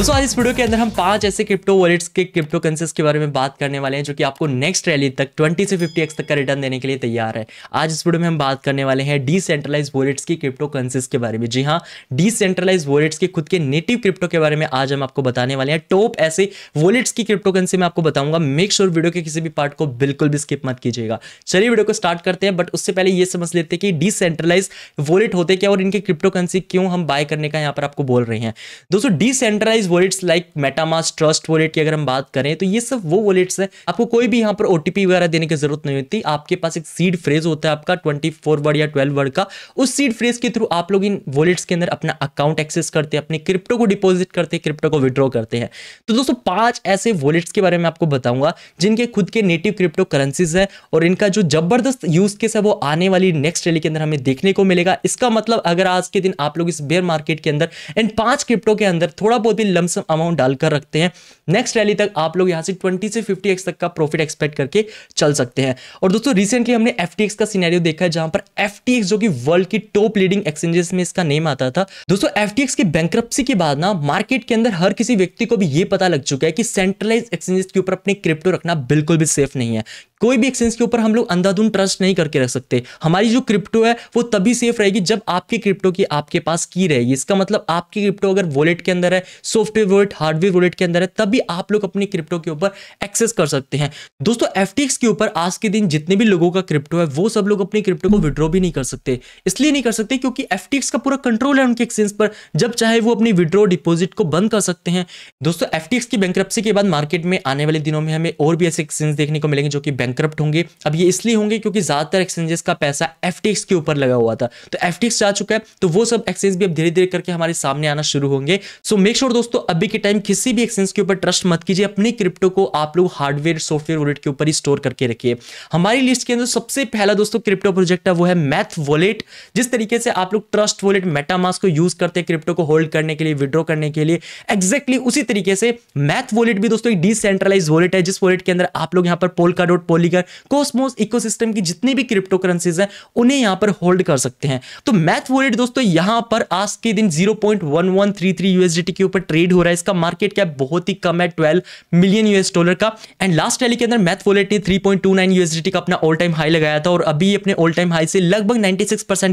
दोस्तों आज इस वीडियो के अंदर हम पांच ऐसे क्रिप्टो वॉलेट्स के क्रिप्टो करेंसीज के बारे में बात करने वाले हैं जो कि आपको नेक्स्ट रैली तक 20 से एक्स तक का रिटर्न देने के लिए तैयार है आज इस वीडियो में हम बात करने वाले हैं डिसेंट्रलाइज वॉलेट्स की क्रिप्टो करेंसीज के बारे में जी हाँ डिसेंट्रलाइज वॉलेट्स के खुद के नेटिव क्रिप्टो के बारे में आज हम आपको बताने वाले हैं टॉप ऐसे वॉलेट्स की क्रिप्टो करेंसी में आपको बताऊंगा मेक श्योर वीडियो के किसी भी पार्ट को बिल्कुल भी स्किप मत कीजिएगा चलिए वीडियो को स्टार्ट करते हैं बट उससे पहले ये समझ लेते हैं कि डिसेंट्रलाइज वॉलेट होते क्या और इनके क्रिप्टो करेंसी क्यों हम बाय करने का यहाँ पर आपको बोल रहे हैं दोस्तों decentralize wallets like MetaMask trust wallet की अगर हम बात करें तो ये सब वो वॉलेट्स है आपको कोई भी यहाँ पर ओटीपी वगैरह देने की जरूरत नहीं होती आपके पास एक सीड फ्रेज होता है आपका ट्वेंटी वर्ड या ट्वेल्व वर्ड का उस सीड फ्रेज के थ्रू आप लोग इन वॉलेट्स के अंदर अपना अकाउंट एक्सेस करते हैं अपने क्रिप्टो को डिपोजिट करते हैं क्रिप्टो को विड्रॉ करते हैं तो दोस्तों पांच ऐसे वॉलेट्स के बारे में आपको बताऊंगा जिनके खुद के नेटिव क्रिप्टो करेंसीज है और इनका जो जबरदस्त यूज केस है वो आने वाली नेक्स्ट रैली के अंदर हमें देखने को मिलेगा इसका मतलब अगर आज के दिन आप लोग इस बेयर मार्केट के अंदर इन पांच क्रिप्टो के अंदर थोड़ा बहुत भी लमसम अमाउंट डालकर रखते हैं नेक्स्ट रैली तक आप लोग यहाँ से ट्वेंटी से फिफ्टी तक का प्रॉफिट एक्सपेक्ट करके चल सकते हैं और दोस्तों रिसेंटली हमने एफ का सीनारियो देखा है जहां पर एफ जो कि वर्ल्ड की टॉप लीडिंग एक्सचेंजेस में इसका नेम आता था दोस्तों एफ की बैंक्रप्सी के बाद ना मार्केट के अंदर हर किसी व्यक्ति को भी ये पता लग चुका है कि सेंट्रलाइज एक्सचेंजेस के ऊपर अपने क्रिप्टो रखना बिल्कुल भी सेफ नहीं है कोई भी एक्सचेंज के ऊपर हम लोग अंधाधुन ट्रस्ट नहीं करके रख सकते हमारी जो क्रिप्टो है वो तभी सेफ रहेगी जब आपकी क्रिप्टो की आपके पास की रहेगी इसका मतलब आपकी क्रिप्टो अगर वॉलेट के अंदर है so software wallet hardware wallet के अंदर है तभी आप लोग अपने क्रिप्टो के ऊपर एक्सेस कर सकते हैं दोस्तों एफ के ऊपर आज के दिन जितने भी लोगों का क्रिप्टो है वो सब लोग अपने क्रिप्टो को विड्रॉ भी नहीं कर सकते इसलिए नहीं कर सकते क्योंकि एफ का पूरा कंट्रोल है उनके एक्सचेंज पर जब चाहे वो अपनी विड्रॉ डिपोजिट को बंद कर सकते हैं दोस्तों एफ की बैंक्रप्सी के बाद मार्केट में आने वाले दिनों में हमें और भी ऐसे एक्सचेंज देखने को मिलेंगे जो कि बैंक होंगे अब ये इसलिए होंगे क्योंकि ज्यादातर एक्सचेंजेस का पैसा एफ के ऊपर लगा हुआ था तो एफ जा चुका है तो वो सब एक्सचेंज भी अब धीरे धीरे करके हमारे सामने आना शुरू होंगे सो मेक श्योर दोस्तों दोस्तों अभी के टाइम किसी भी एक्सचेंज के ऊपर ट्रस्ट मत कीजिए अपनी क्रिप्टो को आप लोग हार्डवेयर सॉफ्टवेयर वॉलेट के ऊपर ही स्टोर करके रखिए हमारी लिस्ट के अंदर सबसे पहला दोस्तों क्रिप्टो प्रोजेक्ट है वो है मैथ वॉलेट जिस तरीके से आप लोग ट्रस्ट वॉलेट मेटामास को यूज करते हैं क्रिप्टो को होल्ड करने के लिए विड्रॉ करने के लिए एक्जैक्टली उसी तरीके से मैथ वॉलेट भी दोस्तों एक डिसेंट्रलाइज वॉलेट है जिस वॉलेट के अंदर आप लोग यहाँ पर Polkadot Polygon Cosmos eco की जितनी भी क्रिप्टो करेंसीज है उन्हें यहाँ पर होल्ड कर सकते हैं तो मैथ वॉलेट दोस्तों यहाँ पर आज के दिन zero point one one three three USDT के ऊपर ट्रेड हो रहा है इसका मार्केट कैप बहुत ही कम है ट्वेल्व मिलियन यूएस डॉलर का एंड लास्ट टैली के अंदर मैथ वॉलेट ने three point two nine USD का अपना ऑल टाइम हाई लगाया था और अभी अपने ऑल टाइम हाई से लगभग नाइन्टी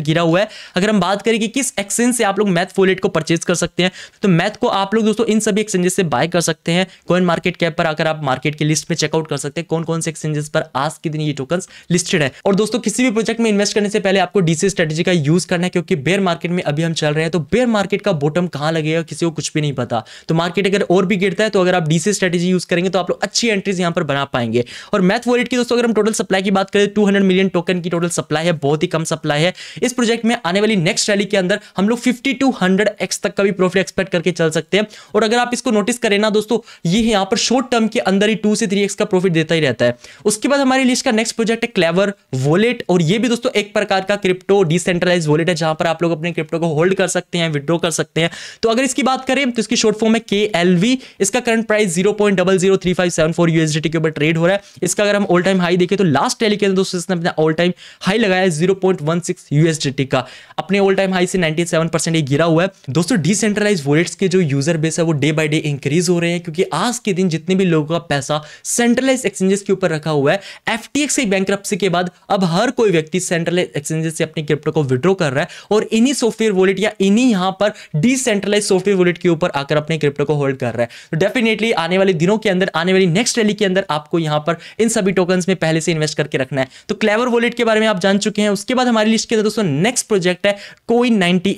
गिरा हुआ है अगर हम बात करें कि किस एक्सचेंज से आप लोग मैथ वॉलेट को परचेज कर सकते हैं तो मैथ को आप लोग दोस्तों इन सभी एक्सचेंजेस से बाय कर सकते हैं कोइन मार्केट कैप पर आकर आप मार्केट की लिस्ट में चेकआउट कर सकते हैं कौन कौन से एक्सचेंजेस पर आज के दिन ये टोकन लिस्टेड है और दोस्तों किसी भी प्रोजेक्ट में इन्वेस्ट करने से पहले आपको डीसी स्ट्रेटेजी का यूज करना है क्योंकि बेयर मार्केट में अभी हम चल रहे हैं तो बेयर मार्केट का बॉटम कहां लगेगा किसी को कुछ भी नहीं पता था तो मार्केट अगर और भी गिरता है तो अगर आप डीसी स्ट्रेटेजी यूज करेंगे तो आप लोग अच्छी एंट्रीज यहां पर बना पाएंगे और मैथ वॉलेट की दोस्तों अगर हम टोटल सप्लाई की बात करें टू मिलियन टोकन की टोटल सप्लाई है बहुत ही कम सप्लाई है इस प्रोजेक्ट में आने वाली नेक्स्ट रैली के अंदर हम लोग फिफ्टी टू हंड्रेड एक्स तक का भी प्रॉफिट एक्सपेक्ट करके चल सकते हैं और अगर आप इसको नोटिस करें ना दोस्तों ये यहाँ पर शॉर्ट टर्म के अंदर ही टू से थ्री का प्रॉफिट देता ही रहता है उसके बाद हमारी लिस्ट का नेक्स्ट प्रोजेक्ट है क्लेवर वॉलेट और ये भी दोस्तों एक प्रकार का क्रिप्टो डिसेंट्रलाइज वॉलेट है जहां पर आप लोग अपने क्रिप्टो को होल्ड कर सकते हैं विद्रो कर सकते हैं तो अगर इसकी बात करें तो इसकी शॉर्ट फॉर्म है के एल वी इसका current price zero point double zero three five seven four USD के ऊपर ट्रेड हो रहा है इसका अगर हम ऑल टाइम हाई देखें तो लास्ट टैली के अंदर दोस्तों इसने अपना ऑल टाइम हाई लगाया zero point one six USD का अपने ऑल टाइम हाई से नाइनटी सेवन परसेंट ये गिरा हुआ है दोस्तों डिसेंट्रलाइज वॉलेट्स के जो यूजर बेस है वो डे बाई डे इंक्रीज हो रहे हैं क्योंकि आज के दिन जितने भी लोगों का पैसा सेंट्रलाइज एक्सचेंजेस के ऊपर रखा हुआ है एफ टी एक्स की बैंक के बाद अब हर कोई व्यक्ति सेंट्रलाइज एक्सचेंजेस से अपने क्रिप्टो को विड्रॉ कर रहा है और इन्हीं सॉफ्टवेयर वॉलेट या इन्हीं यहां पर डिसेंट्रलाइज सॉफ्टवेयर वॉलेट के ऊपर आकर पर अपने क्रिप्टो को होल्ड कर रहा है तो डेफिनेटली आने वाले दिनों के अंदर आने वाली नेक्स्ट रैली के अंदर आपको यहां पर इन सभी टोकन में पहले से इन्वेस्ट करके रखना है तो क्लेवर वॉलेट के बारे में आप जान चुके हैं उसके बाद हमारी लिस्ट के अंदर दोस्तों नेक्स्ट प्रोजेक्ट है कोइन नाइनटी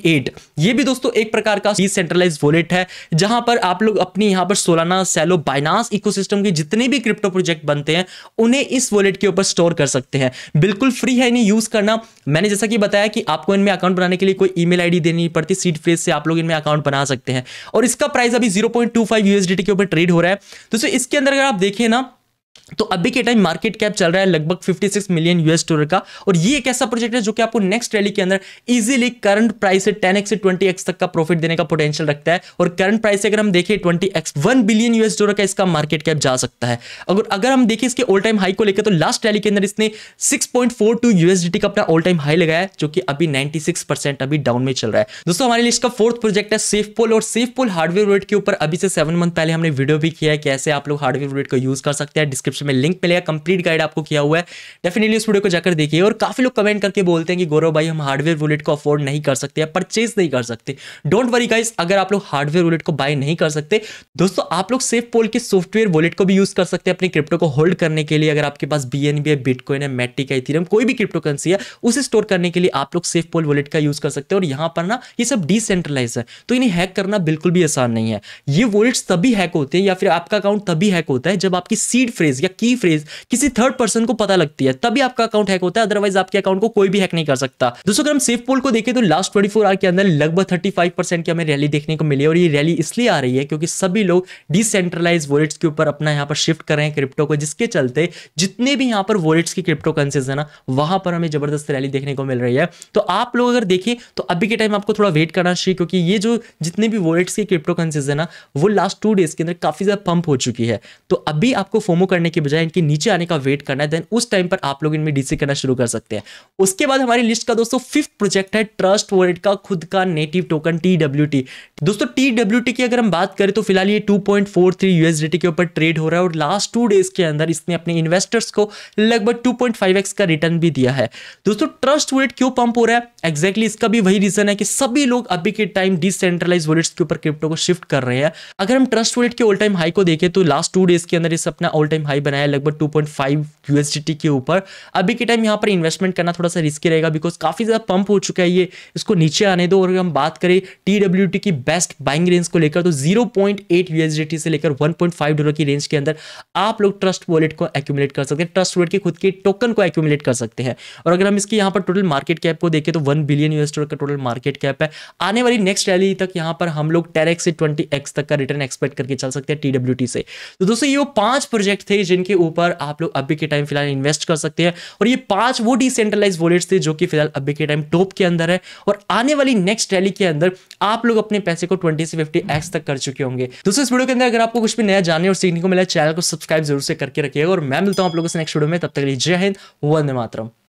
ये भी दोस्तों एक प्रकार का डिसेंट्रलाइज वॉलेट है जहां पर आप लोग अपनी यहां पर सोलाना सेलो बाइनास इको के जितने भी क्रिप्टो प्रोजेक्ट बनते हैं उन्हें इस वॉलेट के ऊपर स्टोर कर सकते हैं बिल्कुल फ्री है इन्हें यूज करना मैंने जैसा कि बताया कि आपको इनमें अकाउंट बनाने के लिए कोई ईमेल आईडी देनी पड़ती सीट फ्रेज से आप लोग इनमें अकाउंट बना सकते हैं और इसका प्राइस अभी zero point two five USD के ऊपर ट्रेड हो रहा है दोस्तों इसके अंदर अगर आप देखें ना तो अभी के टाइम मार्केट कैप चल रहा है लगभग 56 मिलियन यूएस डॉलर का और ये एक ऐसा प्रोजेक्ट है जो कि आपको नेक्स्ट रैली के अंदर इजीली करंट प्राइस से 10x से 20x तक का प्रॉफिट देने का पोटेंशियल रखता है और करंट प्राइस से अगर हम देखें 20x 1 बिलियन यूएस डॉलर का इसका मार्केट कैप जा सकता है अगर अगर हम देखें इसके ऑल टाइम हाई को लेकर तो लास्ट रैली के अंदर इसने सिक्स पॉइंट का अपना ऑल टाइम हाई लगाया जो कि अभी नाइनटी अभी डाउन में चल रहा है दोस्तों हमारे लिए इसका फोर्थ प्रोजेक्ट है सेफ पोल और सेफ पोल हार्डवेयर वेट के ऊपर अभी से सेवन मंथ पहले हमने वीडियो भी किया है कैसे आप लोग हार्डवेयर वेट को यूज कर सकते हैं डिस्क्रिप्शन में लिंक मिलेगा कंप्लीट गाइड आपको किया हुआ है डेफिनेटली उस वीडियो को जाकर देखिए और काफ़ी लोग कमेंट करके बोलते हैं कि गौरव भाई हम हार्डवेयर वॉलेट को अफोर्ड नहीं कर सकते या परचेज नहीं कर सकते डोंट वरी गाइस अगर आप लोग हार्डवेयर वॉलेट को बाय नहीं कर सकते दोस्तों आप लोग सेफ पोल के सॉफ्टवेयर वॉलेट को भी यूज़ कर सकते हैं अपने क्रिप्टो को होल्ड करने के लिए अगर आपके पास बी एन बी है बिटकॉइन है मैट्रिक है इथीरियम कोई भी क्रिप्टो करेंसी है उसे स्टोर करने के लिए आप लोग सेफ पोल वॉलेट का यूज़ कर सकते हैं और यहां पर ना ये सब डिसेंट्रलाइज है तो इन्हें हैक करना बिल्कुल भी आसान नहीं है ये वॉलेट्स तभी हैक होते हैं या फिर आपका अकाउंट तभी हैक होता है जब आपकी सीड फ्रेज फ्रेज या की फ्रेज किसी थर्ड पर्सन को पता लगती है तभी आपका अकाउंट हैक होता है अदरवाइज आपके अकाउंट को कोई भी हैक नहीं कर सकता दोस्तों अगर हम सेफ पोल को देखें तो लास्ट ट्वेंटी आवर के अंदर लगभग थर्टी की हमें रैली देखने को मिली और ये रैली इसलिए आ रही है क्योंकि सभी लोग डिसेंट्रलाइज वॉलेट्स के ऊपर अपना यहाँ पर शिफ्ट कर रहे हैं क्रिप्टो को जिसके चलते जितने भी यहाँ पर वॉलेट्स की क्रिप्टो करेंसीज है ना वहां पर हमें जबरदस्त रैली देखने को मिल रही है तो आप लोग अगर देखें तो अभी के टाइम आपको थोड़ा वेट करना चाहिए क्योंकि ये जो जितने भी वॉलेट्स की क्रिप्टो करेंसीज है ना वो लास्ट टू डेज के अंदर काफी ज्यादा पंप हो चुकी है तो अभी आपको फोमो करने करने के बजाय इनके नीचे आने का वेट करना है देन उस टाइम पर आप लोग इनमें डीसी करना शुरू कर सकते हैं उसके बाद हमारी लिस्ट का दोस्तों फिफ्थ प्रोजेक्ट है ट्रस्ट वर्ल्ड का खुद का नेटिव टोकन टी दोस्तों टी की अगर हम बात करें तो फिलहाल ये two point four three USDT के ऊपर ट्रेड हो रहा है और लास्ट टू डेज के अंदर इसने अपने इन्वेस्टर्स को लगभग 2.5x का रिटर्न भी दिया है दोस्तों ट्रस्ट वर्ल्ड क्यों पंप हो रहा है एक्जैक्टली exactly इसका भी वही रीजन है कि सभी लोग अभी के टाइम डिसेंट्रलाइज वॉलेट्स के ऊपर क्रिप्टो को शिफ्ट कर रहे हैं अगर हम ट्रस्ट वॉलेट के ऑल टाइम हाई को देखें तो लास्ट टू डेज के अंदर इस अपना ऑल टाइम हाई बनाया लगभग टू पॉइंट फाइव यूएसडीटी के ऊपर अभी के टाइम यहाँ पर इन्वेस्टमेंट करना थोड़ा सा रिस्की रहेगा बिकॉज काफ़ी ज़्यादा पंप हो चुका है ये इसको नीचे आने दो और हम बात करें टी की बेस्ट बाइंग रेंज को लेकर तो जीरो पॉइंट एट यूएसडीटी से लेकर वन पॉइंट फाइव डॉलर की रेंज के अंदर आप लोग ट्रस्ट वॉलेट को एक्यूमुलेट कर सकते हैं ट्रस्ट वॉलेट के खुद के टोकन को एक्यूमुलेट कर सकते हैं और अगर हम इसकी यहाँ पर टोटल मार्केट कैप को देखें तो वन बिलियन यूएस डॉलर का टोटल मार्केट कैप है आने वाली नेक्स्ट रैली तक यहाँ पर हम लोग टेरेक्स से ट्वेंटी एक्स तक का रिटर्न एक्सपेक्ट करके चल सकते हैं टी से तो दोस्तों ये वो पांच प्रोजेक्ट थे है जिनके ऊपर आप लोग अभी के टाइम फिलहाल इन्वेस्ट कर सकते हैं और ये पांच वो डिसेंट्रलाइज वॉलेट्स थे जो कि फिलहाल अभी के टाइम टॉप के अंदर है और आने वाली नेक्स्ट रैली के अंदर आप लोग अपने पैसे को ट्वेंटी से फिफ्टी एक्स तक कर चुके होंगे दोस्तों इस वीडियो के अंदर अगर आपको कुछ भी नया जाने और सीखने को मिला चैनल को सब्सक्राइब जरूर से करके रखिएगा और मैं मिलता हूँ आप लोगों से नेक्स्ट वीडियो में तब तक जय हिंद वंदे मातरम